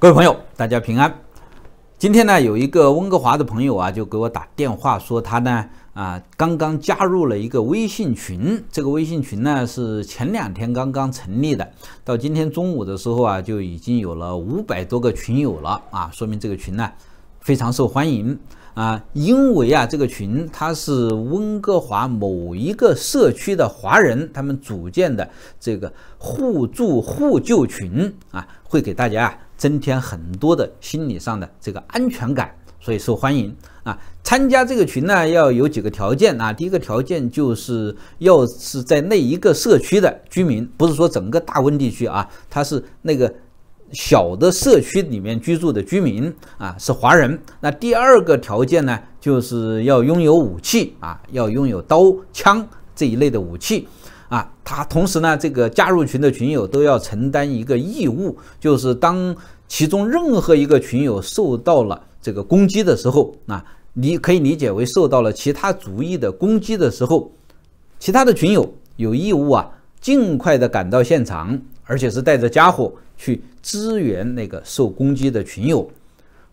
各位朋友，大家平安。今天呢，有一个温哥华的朋友啊，就给我打电话说他呢啊，刚刚加入了一个微信群。这个微信群呢是前两天刚刚成立的，到今天中午的时候啊，就已经有了五百多个群友了啊，说明这个群呢非常受欢迎啊。因为啊，这个群它是温哥华某一个社区的华人他们组建的这个互助互救群啊，会给大家。增添很多的心理上的这个安全感，所以受欢迎啊。参加这个群呢，要有几个条件啊。第一个条件就是要是在那一个社区的居民，不是说整个大温地区啊，它是那个小的社区里面居住的居民啊，是华人。那第二个条件呢，就是要拥有武器啊，要拥有刀枪这一类的武器。啊，他同时呢，这个加入群的群友都要承担一个义务，就是当其中任何一个群友受到了这个攻击的时候，啊，你可以理解为受到了其他族裔的攻击的时候，其他的群友有义务啊，尽快的赶到现场，而且是带着家伙去支援那个受攻击的群友，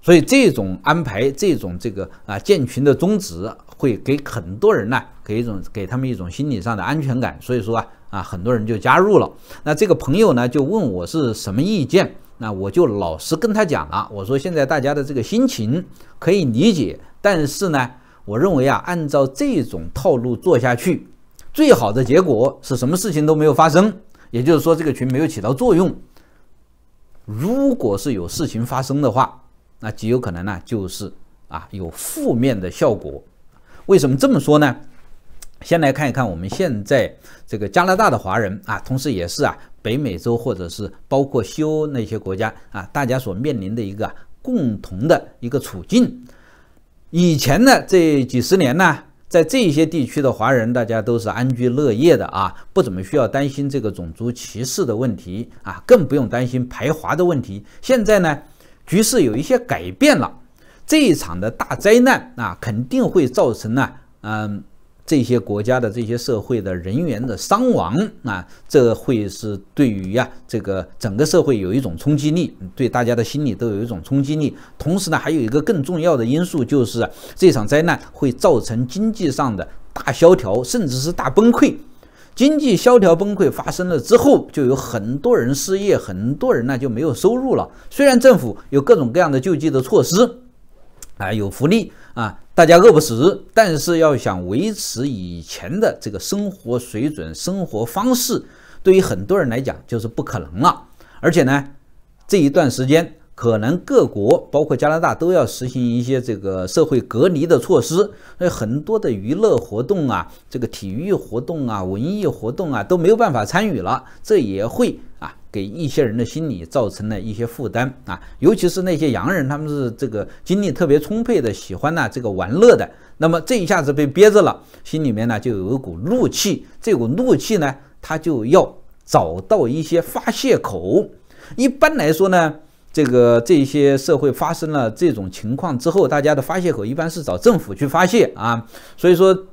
所以这种安排，这种这个啊建群的宗旨会给很多人呢。给一种给他们一种心理上的安全感，所以说啊啊，很多人就加入了。那这个朋友呢，就问我是什么意见，那我就老实跟他讲了，我说现在大家的这个心情可以理解，但是呢，我认为啊，按照这种套路做下去，最好的结果是什么事情都没有发生，也就是说这个群没有起到作用。如果是有事情发生的话，那极有可能呢，就是啊有负面的效果。为什么这么说呢？先来看一看我们现在这个加拿大的华人啊，同时也是啊北美洲或者是包括西欧那些国家啊，大家所面临的一个共同的一个处境。以前呢，这几十年呢，在这些地区的华人，大家都是安居乐业的啊，不怎么需要担心这个种族歧视的问题啊，更不用担心排华的问题。现在呢，局势有一些改变了，这一场的大灾难啊，肯定会造成呢，嗯。这些国家的这些社会的人员的伤亡啊，这会是对于啊这个整个社会有一种冲击力，对大家的心理都有一种冲击力。同时呢，还有一个更重要的因素，就是这场灾难会造成经济上的大萧条，甚至是大崩溃。经济萧条崩溃发生了之后，就有很多人失业，很多人呢就没有收入了。虽然政府有各种各样的救济的措施，啊，有福利啊。大家饿不死，但是要想维持以前的这个生活水准、生活方式，对于很多人来讲就是不可能了。而且呢，这一段时间可能各国，包括加拿大，都要实行一些这个社会隔离的措施，所以很多的娱乐活动啊、这个体育活动啊、文艺活动啊都没有办法参与了，这也会。给一些人的心理造成了一些负担啊，尤其是那些洋人，他们是这个精力特别充沛的，喜欢呢这个玩乐的。那么这一下子被憋着了，心里面呢就有一股怒气，这股怒气呢他就要找到一些发泄口。一般来说呢，这个这些社会发生了这种情况之后，大家的发泄口一般是找政府去发泄啊。所以说。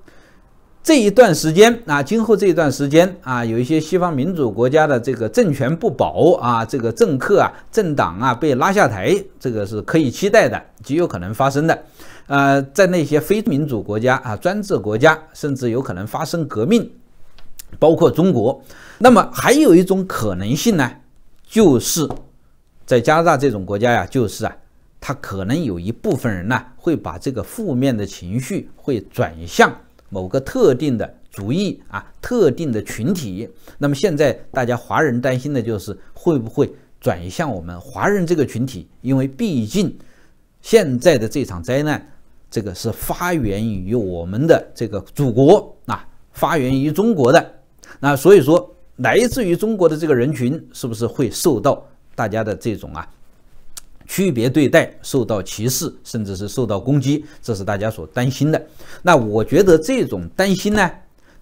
这一段时间啊，今后这一段时间啊，有一些西方民主国家的这个政权不保啊，这个政客啊、政党啊被拉下台，这个是可以期待的，极有可能发生的。呃，在那些非民主国家啊、专制国家，甚至有可能发生革命，包括中国。那么还有一种可能性呢，就是在加拿大这种国家呀，就是啊，他可能有一部分人呢会把这个负面的情绪会转向。某个特定的主义啊，特定的群体。那么现在大家华人担心的就是会不会转向我们华人这个群体？因为毕竟现在的这场灾难，这个是发源于我们的这个祖国啊，发源于中国的。那所以说，来自于中国的这个人群，是不是会受到大家的这种啊？区别对待，受到歧视，甚至是受到攻击，这是大家所担心的。那我觉得这种担心呢，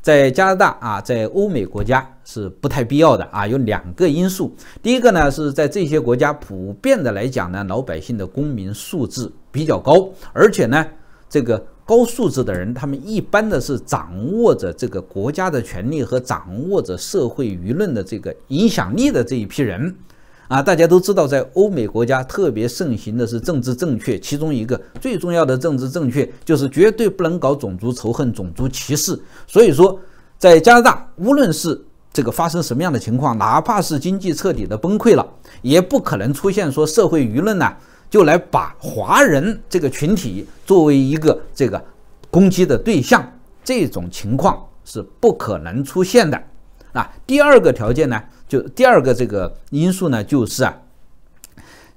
在加拿大啊，在欧美国家是不太必要的啊。有两个因素，第一个呢是在这些国家普遍的来讲呢，老百姓的公民素质比较高，而且呢，这个高素质的人，他们一般的是掌握着这个国家的权利和掌握着社会舆论的这个影响力的这一批人。啊，大家都知道，在欧美国家特别盛行的是政治正确，其中一个最重要的政治正确就是绝对不能搞种族仇恨、种族歧视。所以说，在加拿大，无论是这个发生什么样的情况，哪怕是经济彻底的崩溃了，也不可能出现说社会舆论呢就来把华人这个群体作为一个这个攻击的对象，这种情况是不可能出现的。啊。第二个条件呢？就第二个这个因素呢，就是啊，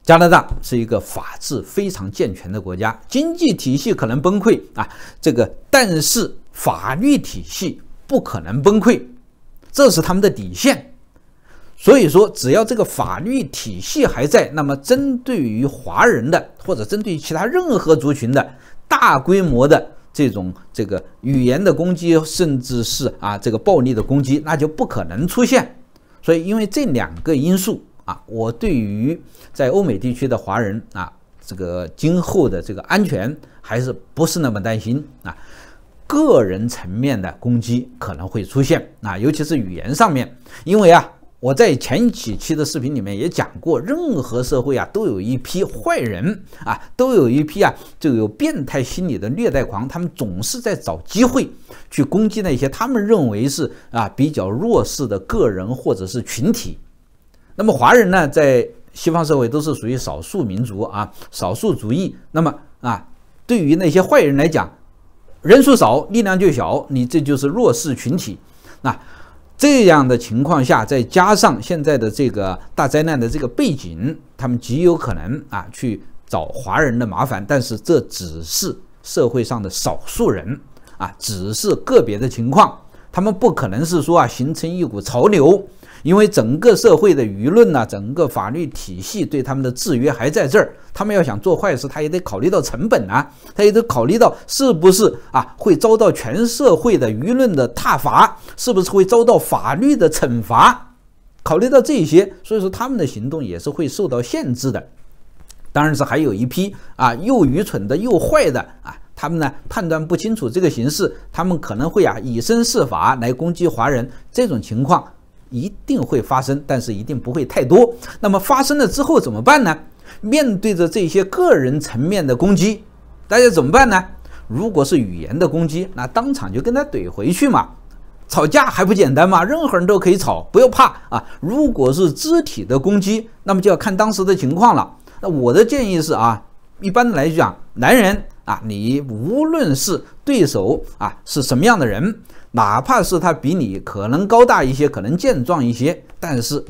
加拿大是一个法制非常健全的国家，经济体系可能崩溃啊，这个，但是法律体系不可能崩溃，这是他们的底线。所以说，只要这个法律体系还在，那么针对于华人的或者针对于其他任何族群的大规模的。这种这个语言的攻击，甚至是啊这个暴力的攻击，那就不可能出现。所以，因为这两个因素啊，我对于在欧美地区的华人啊，这个今后的这个安全还是不是那么担心啊。个人层面的攻击可能会出现啊，尤其是语言上面，因为啊。我在前几期的视频里面也讲过，任何社会啊，都有一批坏人啊，都有一批啊，就有变态心理的虐待狂，他们总是在找机会去攻击那些他们认为是啊比较弱势的个人或者是群体。那么华人呢，在西方社会都是属于少数民族啊，少数主义。那么啊，对于那些坏人来讲，人数少，力量就小，你这就是弱势群体，那。这样的情况下，再加上现在的这个大灾难的这个背景，他们极有可能啊去找华人的麻烦。但是这只是社会上的少数人啊，只是个别的情况，他们不可能是说啊形成一股潮流。因为整个社会的舆论呐，整个法律体系对他们的制约还在这儿。他们要想做坏事，他也得考虑到成本啊，他也得考虑到是不是啊会遭到全社会的舆论的挞伐，是不是会遭到法律的惩罚？考虑到这些，所以说他们的行动也是会受到限制的。当然是还有一批啊又愚蠢的又坏的啊，他们呢判断不清楚这个形势，他们可能会啊以身试法来攻击华人这种情况。一定会发生，但是一定不会太多。那么发生了之后怎么办呢？面对着这些个人层面的攻击，大家怎么办呢？如果是语言的攻击，那当场就跟他怼回去嘛，吵架还不简单吗？任何人都可以吵，不要怕啊。如果是肢体的攻击，那么就要看当时的情况了。那我的建议是啊，一般来讲，男人。啊，你无论是对手啊是什么样的人，哪怕是他比你可能高大一些，可能健壮一些，但是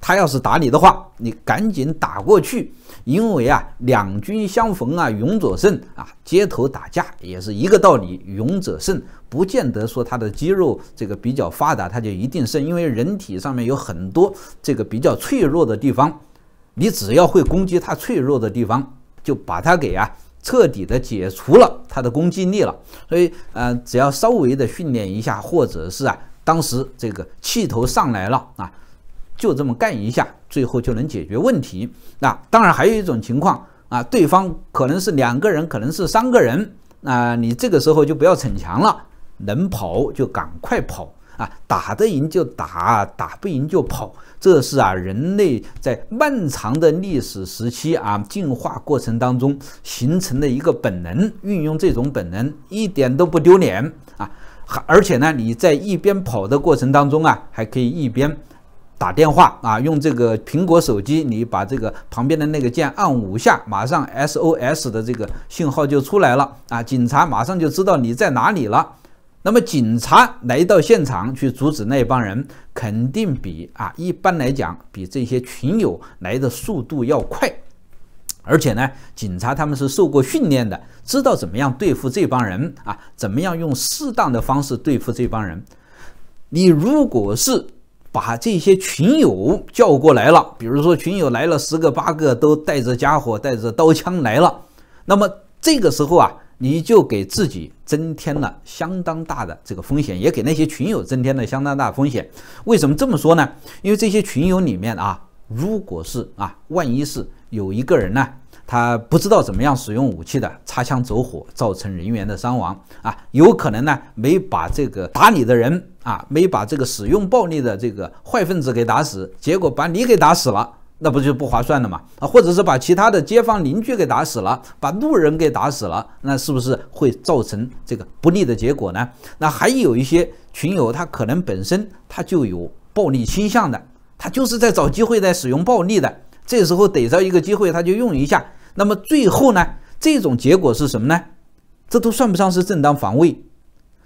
他要是打你的话，你赶紧打过去，因为啊，两军相逢啊，勇者胜啊，街头打架也是一个道理，勇者胜，不见得说他的肌肉这个比较发达，他就一定胜，因为人体上面有很多这个比较脆弱的地方，你只要会攻击他脆弱的地方，就把他给啊。彻底的解除了他的攻击力了，所以呃，只要稍微的训练一下，或者是啊，当时这个气头上来了啊，就这么干一下，最后就能解决问题。那当然还有一种情况啊，对方可能是两个人，可能是三个人，那你这个时候就不要逞强了，能跑就赶快跑。啊，打得赢就打，打不赢就跑，这是啊人类在漫长的历史时期啊进化过程当中形成的一个本能。运用这种本能一点都不丢脸啊！还而且呢，你在一边跑的过程当中啊，还可以一边打电话啊，用这个苹果手机，你把这个旁边的那个键按五下，马上 SOS 的这个信号就出来了啊，警察马上就知道你在哪里了。那么警察来到现场去阻止那帮人，肯定比啊一般来讲比这些群友来的速度要快，而且呢，警察他们是受过训练的，知道怎么样对付这帮人啊，怎么样用适当的方式对付这帮人。你如果是把这些群友叫过来了，比如说群友来了十个八个都带着家伙带着刀枪来了，那么这个时候啊。你就给自己增添了相当大的这个风险，也给那些群友增添了相当大风险。为什么这么说呢？因为这些群友里面啊，如果是啊，万一是有一个人呢，他不知道怎么样使用武器的，擦枪走火造成人员的伤亡啊，有可能呢没把这个打你的人啊，没把这个使用暴力的这个坏分子给打死，结果把你给打死了。那不就不划算了嘛？啊，或者是把其他的街坊邻居给打死了，把路人给打死了，那是不是会造成这个不利的结果呢？那还有一些群友，他可能本身他就有暴力倾向的，他就是在找机会在使用暴力的，这时候逮着一个机会他就用一下，那么最后呢，这种结果是什么呢？这都算不上是正当防卫，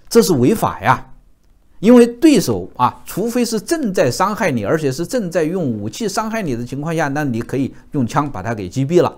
这是违法呀。因为对手啊，除非是正在伤害你，而且是正在用武器伤害你的情况下，那你可以用枪把他给击毙了。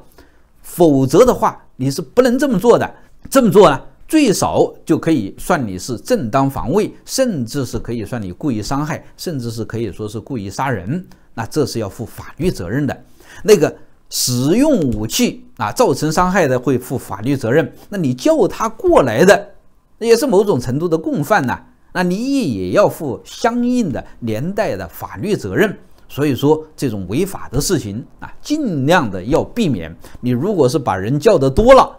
否则的话，你是不能这么做的。这么做呢，最少就可以算你是正当防卫，甚至是可以算你故意伤害，甚至是可以说是故意杀人。那这是要负法律责任的。那个使用武器啊，造成伤害的会负法律责任。那你叫他过来的，也是某种程度的共犯呢。那你也也要负相应的连带的法律责任。所以说，这种违法的事情啊，尽量的要避免。你如果是把人叫得多了，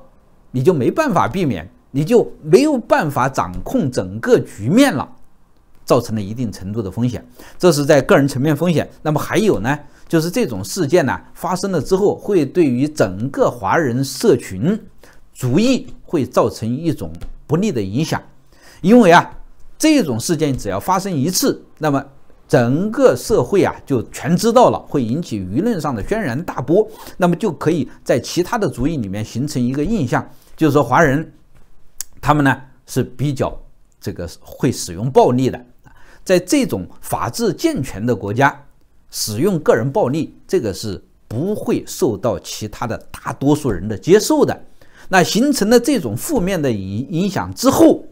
你就没办法避免，你就没有办法掌控整个局面了，造成了一定程度的风险。这是在个人层面风险。那么还有呢，就是这种事件呢发生了之后，会对于整个华人社群，族裔会造成一种不利的影响，因为啊。这种事件只要发生一次，那么整个社会啊就全知道了，会引起舆论上的轩然大波。那么就可以在其他的族裔里面形成一个印象，就是说华人他们呢是比较这个会使用暴力的。在这种法治健全的国家，使用个人暴力，这个是不会受到其他的大多数人的接受的。那形成了这种负面的影影响之后。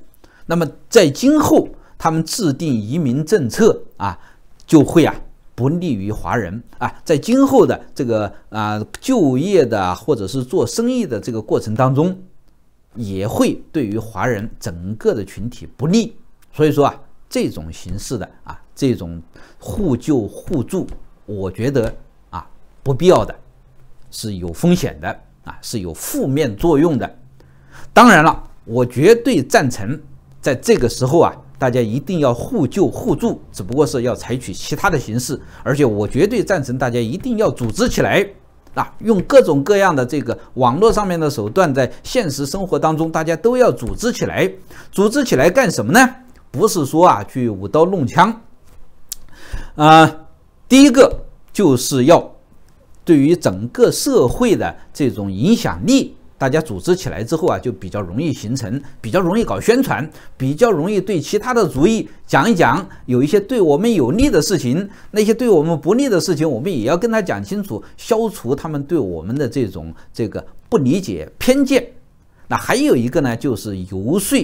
那么，在今后他们制定移民政策啊，就会啊不利于华人啊。在今后的这个啊就业的或者是做生意的这个过程当中，也会对于华人整个的群体不利。所以说啊，这种形式的啊这种互救互助，我觉得啊不必要的，是有风险的啊，是有负面作用的。当然了，我绝对赞成。在这个时候啊，大家一定要互救互助，只不过是要采取其他的形式，而且我绝对赞成大家一定要组织起来啊，用各种各样的这个网络上面的手段，在现实生活当中，大家都要组织起来。组织起来干什么呢？不是说啊去舞刀弄枪啊，第一个就是要对于整个社会的这种影响力。大家组织起来之后啊，就比较容易形成，比较容易搞宣传，比较容易对其他的主意讲一讲，有一些对我们有利的事情，那些对我们不利的事情，我们也要跟他讲清楚，消除他们对我们的这种这个不理解偏见。那还有一个呢，就是游说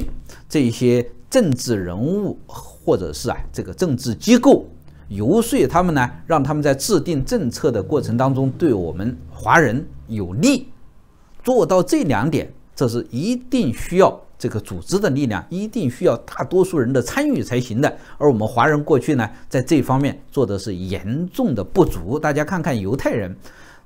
这些政治人物或者是啊这个政治机构，游说他们呢，让他们在制定政策的过程当中对我们华人有利。做到这两点，这是一定需要这个组织的力量，一定需要大多数人的参与才行的。而我们华人过去呢，在这方面做的是严重的不足。大家看看犹太人，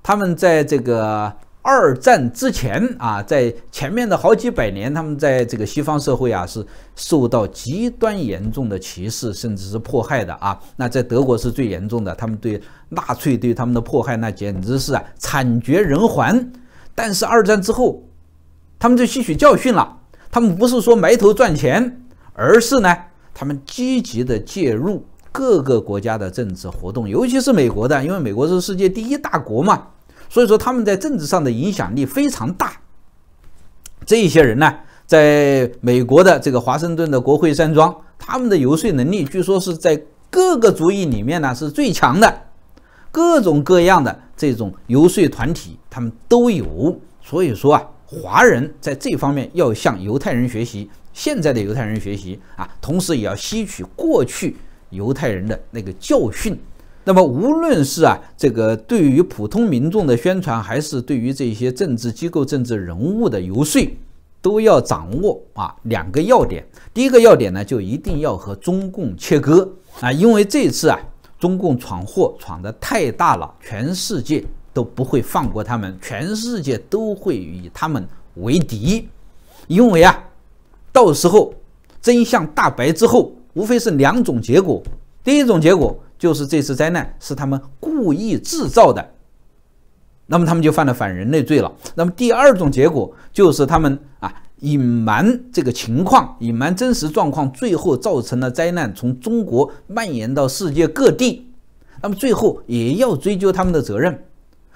他们在这个二战之前啊，在前面的好几百年，他们在这个西方社会啊，是受到极端严重的歧视，甚至是迫害的啊。那在德国是最严重的，他们对纳粹对他们的迫害，那简直是啊惨绝人寰。但是二战之后，他们就吸取教训了。他们不是说埋头赚钱，而是呢，他们积极的介入各个国家的政治活动，尤其是美国的，因为美国是世界第一大国嘛，所以说他们在政治上的影响力非常大。这一些人呢，在美国的这个华盛顿的国会山庄，他们的游说能力据说是在各个族裔里面呢是最强的，各种各样的。这种游说团体，他们都有，所以说啊，华人在这方面要向犹太人学习，现在的犹太人学习啊，同时也要吸取过去犹太人的那个教训。那么，无论是啊这个对于普通民众的宣传，还是对于这些政治机构、政治人物的游说，都要掌握啊两个要点。第一个要点呢，就一定要和中共切割啊，因为这次啊。中共闯祸闯得太大了，全世界都不会放过他们，全世界都会与他们为敌，因为啊，到时候真相大白之后，无非是两种结果，第一种结果就是这次灾难是他们故意制造的，那么他们就犯了反人类罪了，那么第二种结果就是他们啊。隐瞒这个情况，隐瞒真实状况，最后造成了灾难，从中国蔓延到世界各地。那么最后也要追究他们的责任。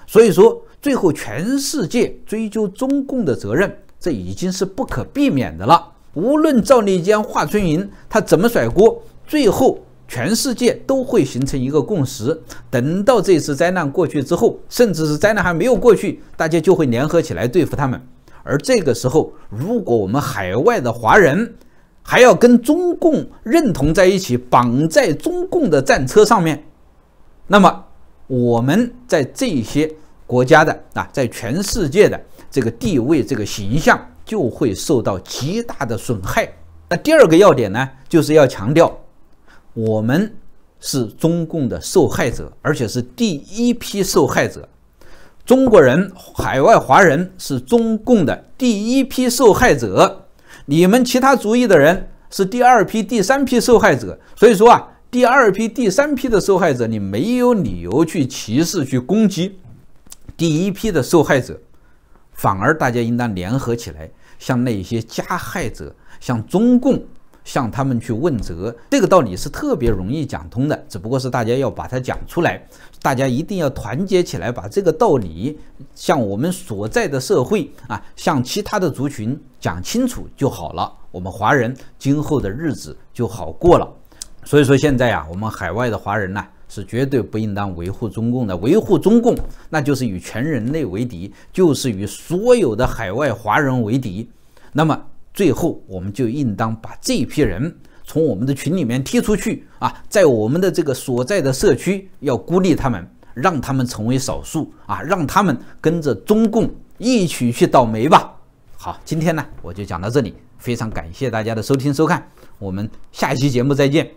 所以说，最后全世界追究中共的责任，这已经是不可避免的了。无论赵立坚、华春莹他怎么甩锅，最后全世界都会形成一个共识。等到这次灾难过去之后，甚至是灾难还没有过去，大家就会联合起来对付他们。而这个时候，如果我们海外的华人还要跟中共认同在一起，绑在中共的战车上面，那么我们在这些国家的啊，在全世界的这个地位、这个形象就会受到极大的损害。那第二个要点呢，就是要强调，我们是中共的受害者，而且是第一批受害者。中国人，海外华人是中共的第一批受害者，你们其他族裔的人是第二批、第三批受害者。所以说啊，第二批、第三批的受害者，你没有理由去歧视、去攻击第一批的受害者，反而大家应当联合起来，向那些加害者，向中共。向他们去问责，这个道理是特别容易讲通的，只不过是大家要把它讲出来，大家一定要团结起来，把这个道理向我们所在的社会啊，向其他的族群讲清楚就好了。我们华人今后的日子就好过了。所以说现在啊，我们海外的华人呢，是绝对不应当维护中共的，维护中共那就是与全人类为敌，就是与所有的海外华人为敌。那么。最后，我们就应当把这批人从我们的群里面踢出去啊！在我们的这个所在的社区，要孤立他们，让他们成为少数啊！让他们跟着中共一起去倒霉吧！好，今天呢，我就讲到这里，非常感谢大家的收听收看，我们下一期节目再见。